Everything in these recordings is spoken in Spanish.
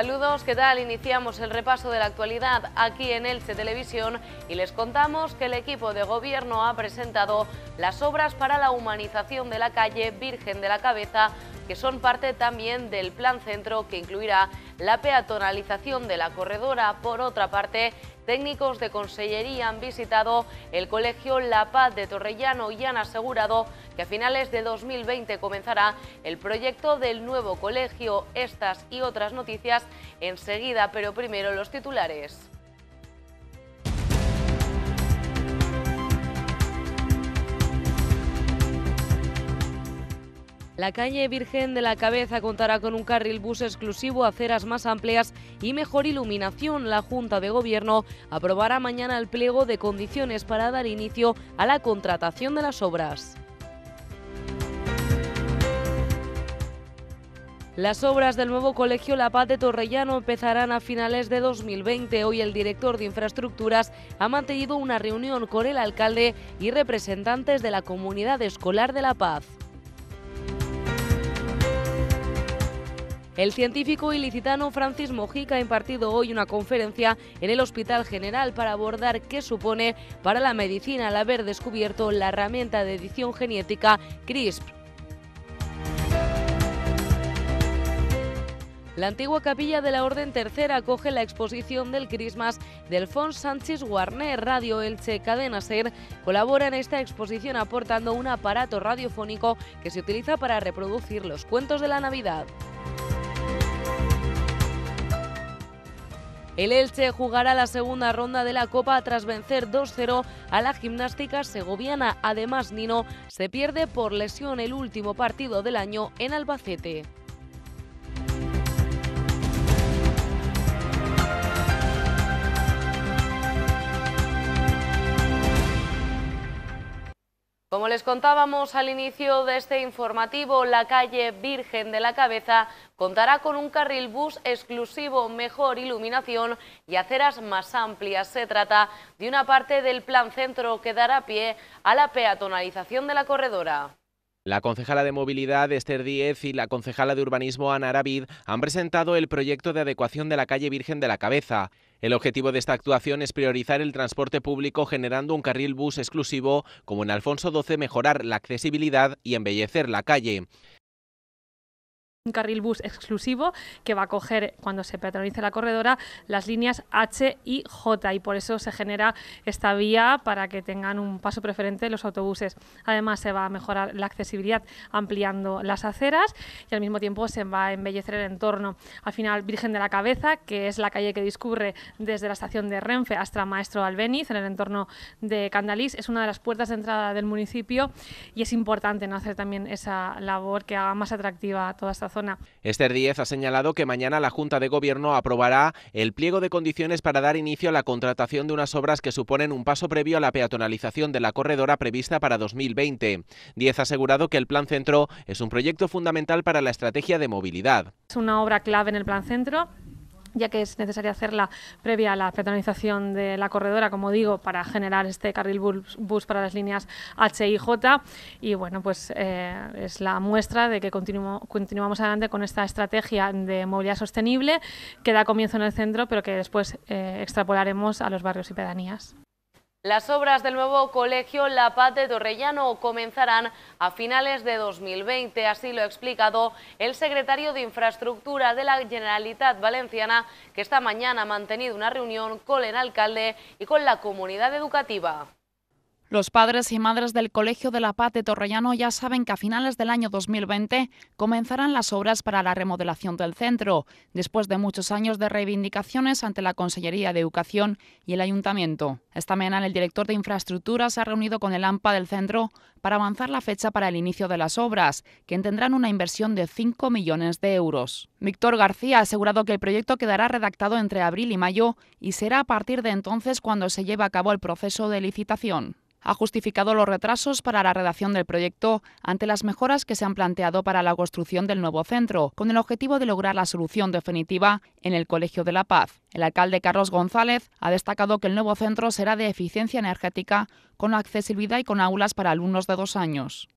Saludos, ¿qué tal? Iniciamos el repaso de la actualidad aquí en Elche Televisión y les contamos que el equipo de gobierno ha presentado las obras para la humanización de la calle Virgen de la Cabeza, que son parte también del Plan Centro que incluirá la peatonalización de la corredora. Por otra parte, técnicos de consellería han visitado el colegio La Paz de Torrellano y han asegurado a finales de 2020 comenzará el proyecto del nuevo colegio. Estas y otras noticias enseguida, pero primero los titulares. La calle Virgen de la Cabeza contará con un carril bus exclusivo, aceras más amplias y mejor iluminación. La Junta de Gobierno aprobará mañana el pliego de condiciones para dar inicio a la contratación de las obras. Las obras del nuevo colegio La Paz de Torrellano empezarán a finales de 2020. Hoy el director de Infraestructuras ha mantenido una reunión con el alcalde y representantes de la comunidad escolar de La Paz. El científico ilicitano Francis Mojica ha impartido hoy una conferencia en el Hospital General para abordar qué supone para la medicina al haber descubierto la herramienta de edición genética CRISPR. La antigua capilla de la Orden Tercera acoge la exposición del Christmas del Fons Sánchez Guarner. Radio Elche Cadena Ser colabora en esta exposición aportando un aparato radiofónico que se utiliza para reproducir los cuentos de la Navidad. El Elche jugará la segunda ronda de la Copa tras vencer 2-0 a la gimnástica segoviana. Además, Nino se pierde por lesión el último partido del año en Albacete. Como les contábamos al inicio de este informativo, la calle Virgen de la Cabeza contará con un carril bus exclusivo, mejor iluminación y aceras más amplias. Se trata de una parte del plan centro que dará pie a la peatonalización de la corredora. La concejala de Movilidad, Esther Díez, y la concejala de Urbanismo, Ana Aravid, han presentado el proyecto de adecuación de la calle Virgen de la Cabeza. El objetivo de esta actuación es priorizar el transporte público generando un carril bus exclusivo, como en Alfonso XII mejorar la accesibilidad y embellecer la calle un carril bus exclusivo que va a coger cuando se peatonalice la corredora las líneas H y J y por eso se genera esta vía para que tengan un paso preferente los autobuses. Además se va a mejorar la accesibilidad ampliando las aceras y al mismo tiempo se va a embellecer el entorno. Al final Virgen de la Cabeza, que es la calle que discurre desde la estación de Renfe hasta Maestro Albeniz en el entorno de Candalís, es una de las puertas de entrada del municipio y es importante ¿no? hacer también esa labor que haga más atractiva toda esta zona. Esther Díez ha señalado que mañana la Junta de Gobierno aprobará el pliego de condiciones para dar inicio a la contratación de unas obras que suponen un paso previo a la peatonalización de la corredora prevista para 2020. Díez ha asegurado que el Plan Centro es un proyecto fundamental para la estrategia de movilidad. Es una obra clave en el Plan Centro ya que es necesario hacerla previa a la peatonalización de la corredora, como digo, para generar este carril bus, para las líneas H y J. Y bueno, pues eh, es la muestra de que continuamos adelante con esta estrategia de movilidad sostenible que da comienzo en el centro, pero que después eh, extrapolaremos a los barrios y pedanías. Las obras del nuevo colegio La Paz de Torrellano comenzarán a finales de 2020, así lo ha explicado el secretario de Infraestructura de la Generalitat Valenciana, que esta mañana ha mantenido una reunión con el alcalde y con la comunidad educativa. Los padres y madres del Colegio de la Paz de Torrellano ya saben que a finales del año 2020 comenzarán las obras para la remodelación del centro, después de muchos años de reivindicaciones ante la Consellería de Educación y el Ayuntamiento. Esta mañana el director de Infraestructuras se ha reunido con el AMPA del centro para avanzar la fecha para el inicio de las obras, que tendrán una inversión de 5 millones de euros. Víctor García ha asegurado que el proyecto quedará redactado entre abril y mayo y será a partir de entonces cuando se lleve a cabo el proceso de licitación ha justificado los retrasos para la redacción del proyecto ante las mejoras que se han planteado para la construcción del nuevo centro, con el objetivo de lograr la solución definitiva en el Colegio de la Paz. El alcalde Carlos González ha destacado que el nuevo centro será de eficiencia energética, con accesibilidad y con aulas para alumnos de dos años.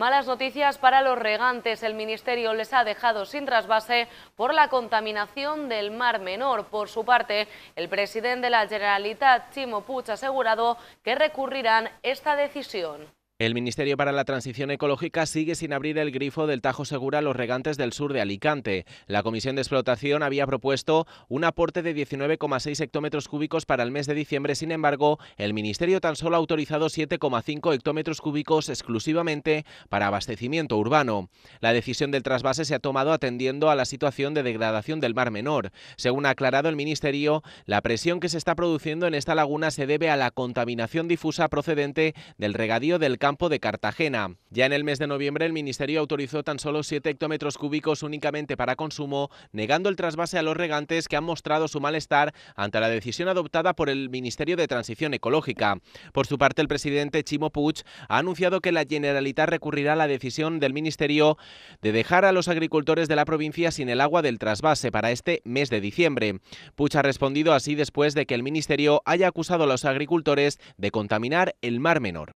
Malas noticias para los regantes. El Ministerio les ha dejado sin trasvase por la contaminación del Mar Menor. Por su parte, el presidente de la Generalitat, Chimo Puig, ha asegurado que recurrirán esta decisión. El Ministerio para la Transición Ecológica sigue sin abrir el grifo del Tajo Segura a los regantes del sur de Alicante. La Comisión de Explotación había propuesto un aporte de 19,6 hectómetros cúbicos para el mes de diciembre. Sin embargo, el Ministerio tan solo ha autorizado 7,5 hectómetros cúbicos exclusivamente para abastecimiento urbano. La decisión del trasvase se ha tomado atendiendo a la situación de degradación del Mar Menor. Según ha aclarado el Ministerio, la presión que se está produciendo en esta laguna se debe a la contaminación difusa procedente del regadío del campo campo de Cartagena. Ya en el mes de noviembre el Ministerio autorizó tan solo 7 hectómetros cúbicos únicamente para consumo, negando el trasvase a los regantes que han mostrado su malestar ante la decisión adoptada por el Ministerio de Transición Ecológica. Por su parte, el presidente Chimo Puig ha anunciado que la Generalitat recurrirá a la decisión del Ministerio de dejar a los agricultores de la provincia sin el agua del trasvase para este mes de diciembre. Puig ha respondido así después de que el Ministerio haya acusado a los agricultores de contaminar el Mar Menor.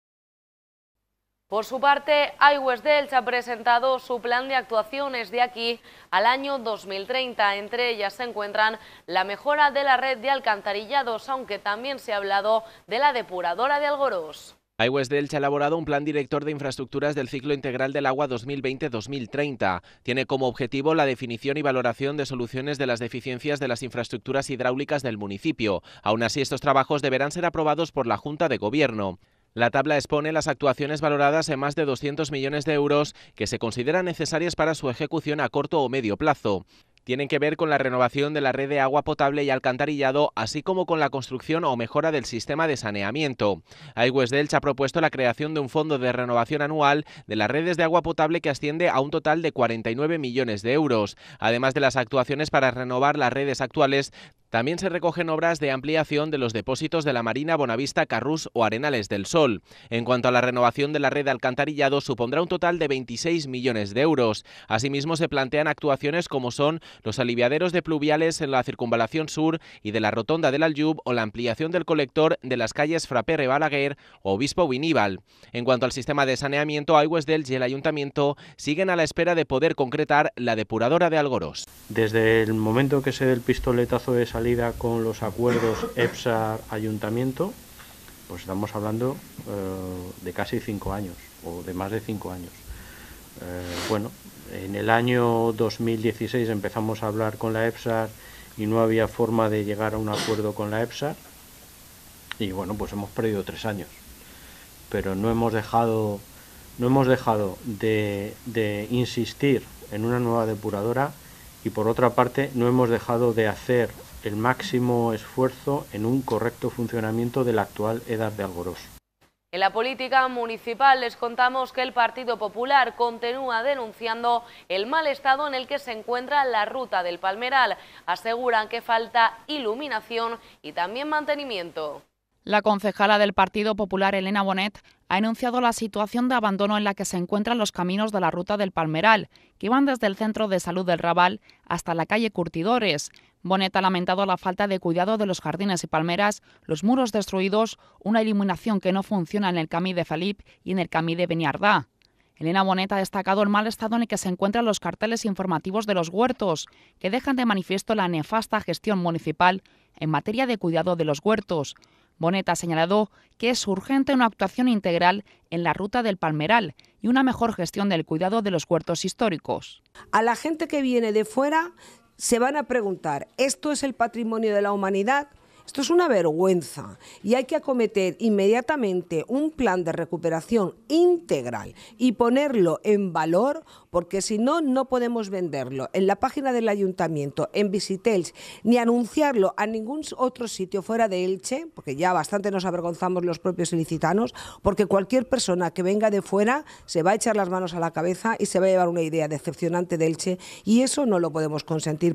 Por su parte, iWest Delch ha presentado su plan de actuaciones de aquí al año 2030. Entre ellas se encuentran la mejora de la red de alcantarillados, aunque también se ha hablado de la depuradora de Algorós. iWest Delch ha elaborado un plan director de infraestructuras del ciclo integral del agua 2020-2030. Tiene como objetivo la definición y valoración de soluciones de las deficiencias de las infraestructuras hidráulicas del municipio. Aún así, estos trabajos deberán ser aprobados por la Junta de Gobierno. La tabla expone las actuaciones valoradas en más de 200 millones de euros que se consideran necesarias para su ejecución a corto o medio plazo tienen que ver con la renovación de la red de agua potable y alcantarillado, así como con la construcción o mejora del sistema de saneamiento. Aigües Delch ha propuesto la creación de un fondo de renovación anual de las redes de agua potable que asciende a un total de 49 millones de euros, además de las actuaciones para renovar las redes actuales también se recogen obras de ampliación de los depósitos de la Marina Bonavista, Carrús o Arenales del Sol. En cuanto a la renovación de la red de alcantarillado, supondrá un total de 26 millones de euros. Asimismo, se plantean actuaciones como son los aliviaderos de pluviales en la circunvalación sur y de la rotonda del Aljub o la ampliación del colector de las calles Fraperre Balaguer o Obispo Winíbal. En cuanto al sistema de saneamiento, Aigües del y el Ayuntamiento siguen a la espera de poder concretar la depuradora de Algoros. Desde el momento que se dé el pistoletazo de salida con los acuerdos EPSAR-Ayuntamiento, pues estamos hablando eh, de casi cinco años o de más de cinco años. Eh, bueno, en el año 2016 empezamos a hablar con la EPSAR y no había forma de llegar a un acuerdo con la EPSAR y bueno, pues hemos perdido tres años, pero no hemos dejado, no hemos dejado de insistir en una nueva depuradora y por otra parte no hemos dejado de hacer el máximo esfuerzo en un correcto funcionamiento de la actual edad de Algorós. En la política municipal les contamos que el Partido Popular continúa denunciando el mal estado en el que se encuentra la ruta del Palmeral. Aseguran que falta iluminación y también mantenimiento. La concejala del Partido Popular, Elena Bonet, ha enunciado la situación de abandono en la que se encuentran los caminos de la ruta del Palmeral, que van desde el Centro de Salud del Raval hasta la calle Curtidores, Bonet ha lamentado la falta de cuidado de los jardines y palmeras, los muros destruidos, una iluminación que no funciona en el Camí de Felip y en el Camí de Beniardá. Elena Boneta ha destacado el mal estado en el que se encuentran los carteles informativos de los huertos, que dejan de manifiesto la nefasta gestión municipal en materia de cuidado de los huertos. Boneta ha señalado que es urgente una actuación integral en la ruta del Palmeral y una mejor gestión del cuidado de los huertos históricos. A la gente que viene de fuera se van a preguntar, ¿esto es el patrimonio de la humanidad? Esto es una vergüenza y hay que acometer inmediatamente un plan de recuperación integral y ponerlo en valor porque si no, no podemos venderlo en la página del ayuntamiento, en Visitels, ni anunciarlo a ningún otro sitio fuera de Elche, porque ya bastante nos avergonzamos los propios ilicitanos, porque cualquier persona que venga de fuera se va a echar las manos a la cabeza y se va a llevar una idea decepcionante de Elche y eso no lo podemos consentir.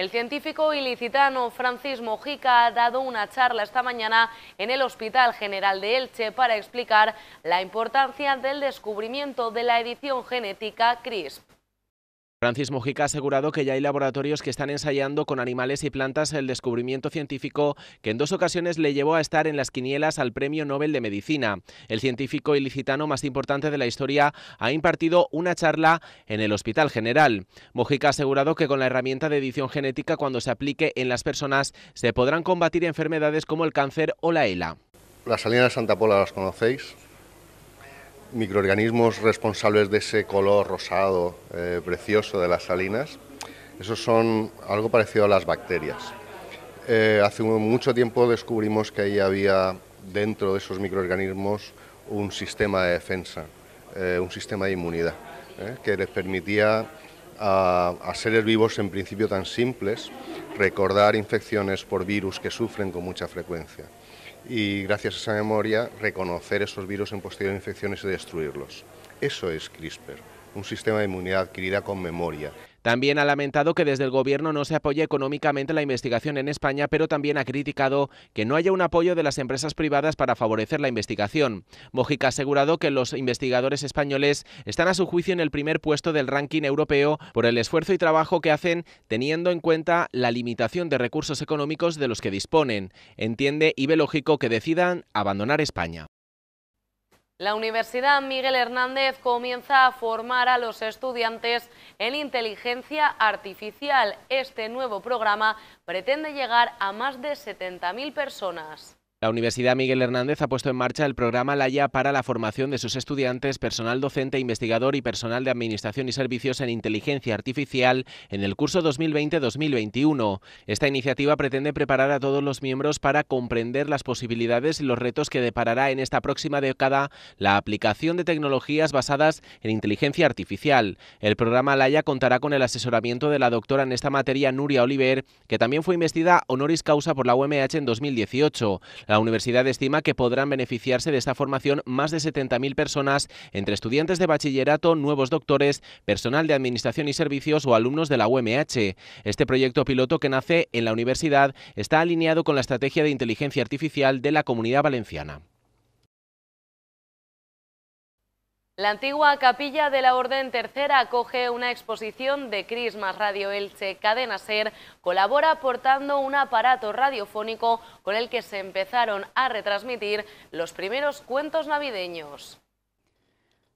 El científico ilicitano Francis Mojica ha dado una charla esta mañana en el Hospital General de Elche para explicar la importancia del descubrimiento de la edición genética CRISP. Francis Mojica ha asegurado que ya hay laboratorios que están ensayando con animales y plantas el descubrimiento científico que en dos ocasiones le llevó a estar en las quinielas al Premio Nobel de Medicina. El científico ilicitano más importante de la historia ha impartido una charla en el Hospital General. Mojica ha asegurado que con la herramienta de edición genética cuando se aplique en las personas se podrán combatir enfermedades como el cáncer o la ELA. Las salinas de Santa Pola las conocéis, microorganismos responsables de ese color rosado eh, precioso de las salinas, esos son algo parecido a las bacterias. Eh, hace mucho tiempo descubrimos que ahí había dentro de esos microorganismos un sistema de defensa, eh, un sistema de inmunidad, que les permitía a seres vivos en principio tan simples recordar infecciones por virus que sufren con mucha frecuencia y gracias a esa memoria reconocer esos virus en posteriores infecciones y destruirlos. Eso es CRISPR, un sistema de inmunidad adquirida con memoria. También ha lamentado que desde el Gobierno no se apoye económicamente la investigación en España, pero también ha criticado que no haya un apoyo de las empresas privadas para favorecer la investigación. Mojica ha asegurado que los investigadores españoles están a su juicio en el primer puesto del ranking europeo por el esfuerzo y trabajo que hacen teniendo en cuenta la limitación de recursos económicos de los que disponen. Entiende y ve lógico que decidan abandonar España. La Universidad Miguel Hernández comienza a formar a los estudiantes en inteligencia artificial. Este nuevo programa pretende llegar a más de 70.000 personas. La Universidad Miguel Hernández ha puesto en marcha el programa LAYA para la formación de sus estudiantes, personal docente, investigador y personal de administración y servicios en inteligencia artificial en el curso 2020-2021. Esta iniciativa pretende preparar a todos los miembros para comprender las posibilidades y los retos que deparará en esta próxima década la aplicación de tecnologías basadas en inteligencia artificial. El programa LAYA contará con el asesoramiento de la doctora en esta materia Nuria Oliver, que también fue investida honoris causa por la UMH en 2018. La universidad estima que podrán beneficiarse de esta formación más de 70.000 personas, entre estudiantes de bachillerato, nuevos doctores, personal de administración y servicios o alumnos de la UMH. Este proyecto piloto que nace en la universidad está alineado con la estrategia de inteligencia artificial de la comunidad valenciana. La antigua capilla de la Orden Tercera acoge una exposición de Crismas Radio Elche Cadena Ser, colabora aportando un aparato radiofónico con el que se empezaron a retransmitir los primeros cuentos navideños.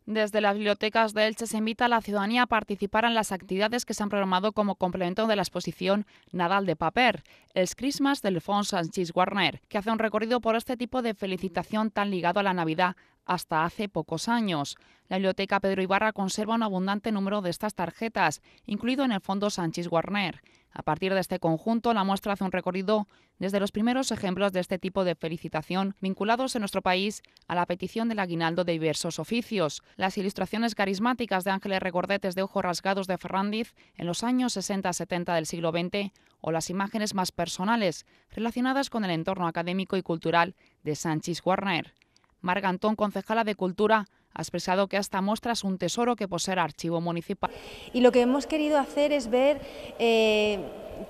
Desde las bibliotecas de Elche se invita a la ciudadanía a participar en las actividades que se han programado como complemento de la exposición Nadal de Paper, el Christmas del Fondo Sánchez Warner, que hace un recorrido por este tipo de felicitación tan ligado a la Navidad hasta hace pocos años. La biblioteca Pedro Ibarra conserva un abundante número de estas tarjetas, incluido en el Fondo Sánchez Warner. A partir de este conjunto, la muestra hace un recorrido desde los primeros ejemplos de este tipo de felicitación vinculados en nuestro país a la petición del aguinaldo de diversos oficios, las ilustraciones carismáticas de Ángeles recordetes de ojos rasgados de Ferrandiz en los años 60-70 del siglo XX o las imágenes más personales relacionadas con el entorno académico y cultural de Sánchez Warner. Marga Antón, concejala de Cultura, ha expresado que esta muestra es un tesoro que posee el archivo municipal. Y lo que hemos querido hacer es ver... Eh,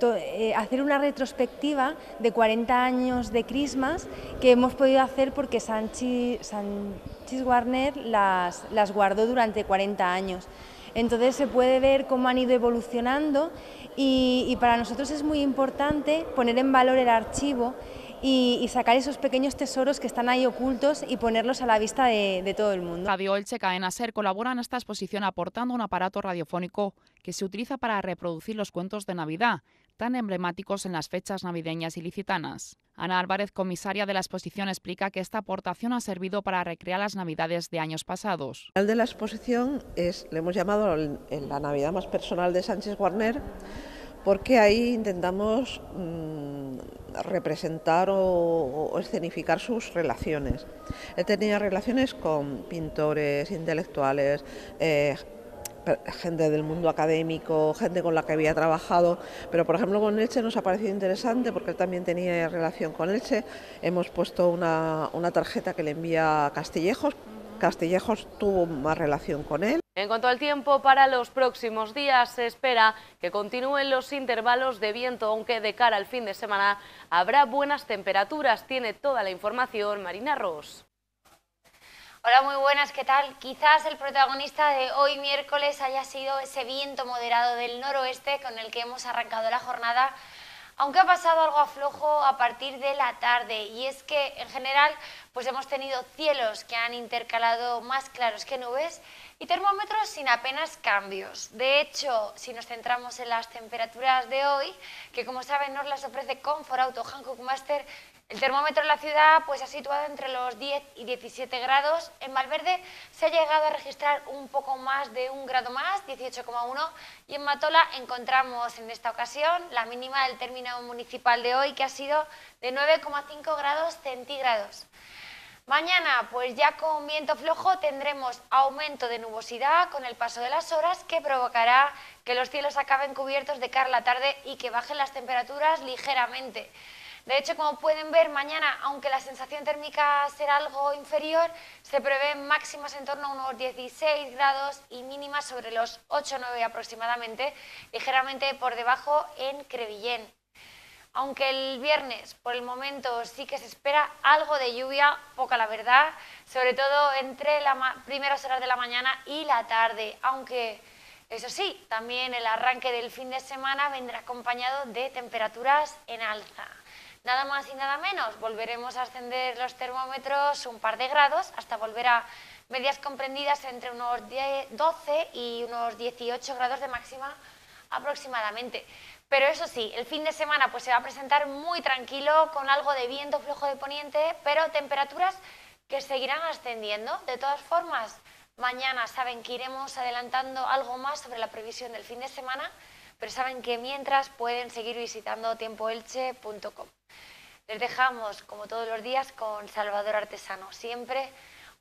eh, hacer una retrospectiva de 40 años de Crismas que hemos podido hacer porque Sanchi, Sanchis Warner las, las guardó durante 40 años. Entonces se puede ver cómo han ido evolucionando y, para nosotros es muy importante poner en valor el archivo y, sacar esos pequeños tesoros que están ahí ocultos y ponerlos a la vista de, todo el mundo. Radio Elche en Ser colabora en esta exposición aportando un aparato radiofónico que se utiliza para reproducir los cuentos de Navidad, tan emblemáticos en las fechas navideñas ilicitanas. Ana Álvarez, comisaria de la exposición, explica que esta aportación ha servido para recrear las Navidades de años pasados. El de la exposición es, le hemos llamado la Navidad más personal de Sánchez Warner, porque ahí intentamos mm, representar o, escenificar sus relaciones. Él tenía relaciones con pintores, intelectuales, eh, gente del mundo académico, gente con la que había trabajado, pero por ejemplo con Elche nos ha parecido interesante porque él también tenía relación con Elche. Hemos puesto una, una tarjeta que le envía a Castillejos. Castillejos tuvo más relación con él. En cuanto al tiempo, para los próximos días se espera que continúen los intervalos de viento, aunque de cara al fin de semana habrá buenas temperaturas. Tiene toda la información Marina Ross. Hola, muy buenas, ¿qué tal? Quizás el protagonista de hoy miércoles haya sido ese viento moderado del noroeste con el que hemos arrancado la jornada aunque ha pasado algo aflojo a partir de la tarde y es que en general pues hemos tenido cielos que han intercalado más claros que nubes y termómetros sin apenas cambios. De hecho, si nos centramos en las temperaturas de hoy, que como saben nos las ofrece Comfort Auto Hankook Master, el termómetro en la ciudad pues, ha situado entre los 10 y 17 grados. En Valverde se ha llegado a registrar un poco más de un grado más, 18,1. Y en Matola encontramos en esta ocasión la mínima del término municipal de hoy, que ha sido de 9,5 grados centígrados. Mañana, pues ya con viento flojo, tendremos aumento de nubosidad con el paso de las horas que provocará que los cielos acaben cubiertos de cara a la tarde y que bajen las temperaturas ligeramente. De hecho, como pueden ver, mañana, aunque la sensación térmica será algo inferior, se prevén máximas en torno a unos 16 grados y mínimas sobre los 8-9 o aproximadamente, ligeramente por debajo en Crevillén. Aunque el viernes, por el momento, sí que se espera algo de lluvia, poca la verdad, sobre todo entre las primeras horas de la mañana y la tarde, aunque... Eso sí, también el arranque del fin de semana vendrá acompañado de temperaturas en alza. Nada más y nada menos, volveremos a ascender los termómetros un par de grados hasta volver a medias comprendidas entre unos 12 y unos 18 grados de máxima aproximadamente. Pero eso sí, el fin de semana pues se va a presentar muy tranquilo con algo de viento flojo de poniente, pero temperaturas que seguirán ascendiendo. De todas formas, mañana saben que iremos adelantando algo más sobre la previsión del fin de semana pero saben que mientras pueden seguir visitando tiempoelche.com. Les dejamos, como todos los días, con Salvador Artesano, siempre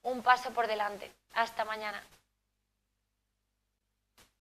un paso por delante. Hasta mañana.